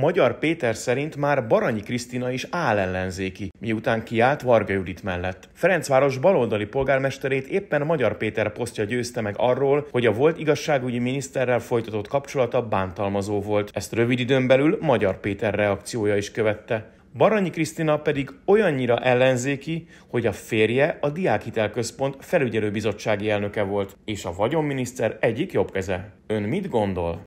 Magyar Péter szerint már Baranyi Krisztina is állellenzéki, miután kiállt Varga Judit mellett. Ferencváros baloldali polgármesterét éppen Magyar Péter posztja győzte meg arról, hogy a volt igazságügyi miniszterrel folytatott kapcsolata bántalmazó volt. Ezt rövid időn belül Magyar Péter reakciója is követte. Baranyi Krisztina pedig olyannyira ellenzéki, hogy a férje a Diákhitelközpont felügyelőbizottsági elnöke volt, és a vagyonminiszter egyik jobbkeze. Ön mit gondol?